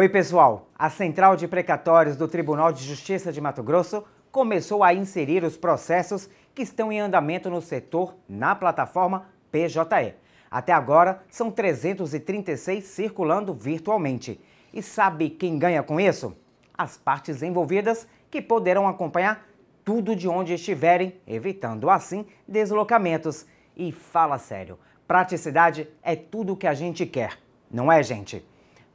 Oi, pessoal! A Central de Precatórios do Tribunal de Justiça de Mato Grosso começou a inserir os processos que estão em andamento no setor na plataforma PJE. Até agora, são 336 circulando virtualmente. E sabe quem ganha com isso? As partes envolvidas que poderão acompanhar tudo de onde estiverem, evitando assim deslocamentos. E fala sério, praticidade é tudo o que a gente quer, não é, gente?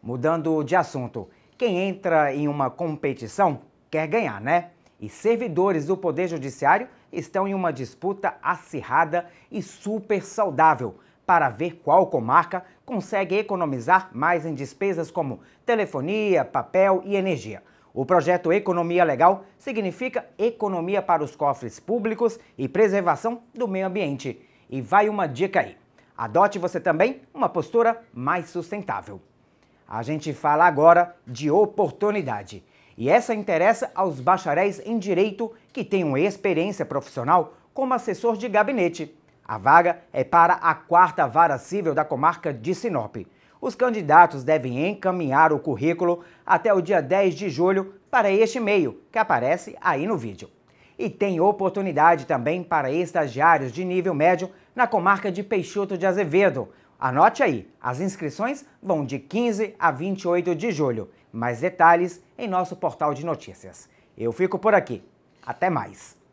Mudando de assunto, quem entra em uma competição quer ganhar, né? E servidores do Poder Judiciário estão em uma disputa acirrada e super saudável para ver qual comarca consegue economizar mais em despesas como telefonia, papel e energia. O projeto Economia Legal significa economia para os cofres públicos e preservação do meio ambiente. E vai uma dica aí: adote você também uma postura mais sustentável. A gente fala agora de oportunidade. E essa interessa aos bacharéis em direito que tenham experiência profissional como assessor de gabinete. A vaga é para a quarta vara civil da comarca de Sinop. Os candidatos devem encaminhar o currículo até o dia 10 de julho para este e-mail que aparece aí no vídeo. E tem oportunidade também para estagiários de nível médio na comarca de Peixoto de Azevedo, Anote aí, as inscrições vão de 15 a 28 de julho. Mais detalhes em nosso portal de notícias. Eu fico por aqui. Até mais!